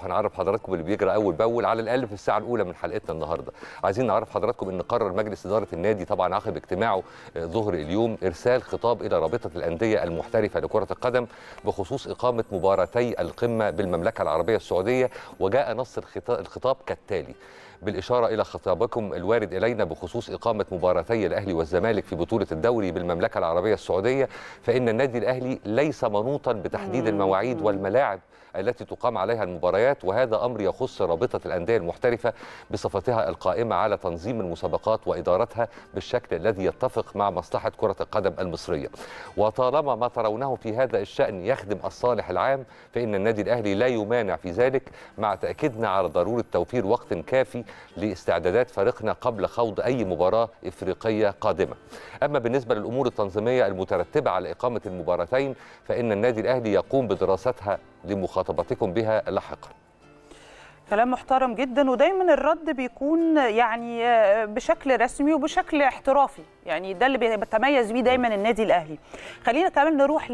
هنعرف حضراتكم اللي بيجرى اول باول على الاقل في الساعه الاولى من حلقتنا النهارده عايزين نعرف حضراتكم ان قرر مجلس اداره النادي طبعا عقب اجتماعه آه، ظهر اليوم ارسال خطاب الى رابطه الانديه المحترفه لكره القدم بخصوص اقامه مباراتي القمه بالمملكه العربيه السعوديه وجاء نص الخطاب كالتالي بالإشارة إلى خطابكم الوارد إلينا بخصوص إقامة مباراتي الأهلي والزمالك في بطولة الدوري بالمملكة العربية السعودية فإن النادي الأهلي ليس منوطا بتحديد المواعيد والملاعب التي تقام عليها المباريات المباريات وهذا أمر يخص رابطة الأندية المحترفة بصفتها القائمة على تنظيم المسابقات وإدارتها بالشكل الذي يتفق مع مصلحة كرة القدم المصرية وطالما ما ترونه في هذا الشأن يخدم الصالح العام فإن النادي الأهلي لا يمانع في ذلك مع تأكيدنا على ضرورة توفير وقت كافي لاستعدادات فريقنا قبل خوض أي مباراة إفريقية قادمة أما بالنسبة للأمور التنظيمية المترتبة على إقامة المباراتين فإن النادي الأهلي يقوم بدراستها لمخاطبتكم بها لاحقا كلام محترم جدا ودايما الرد بيكون يعني بشكل رسمي وبشكل احترافي يعني ده اللي بيتميز بيه دايما النادي الاهلي خلينا كمان نروح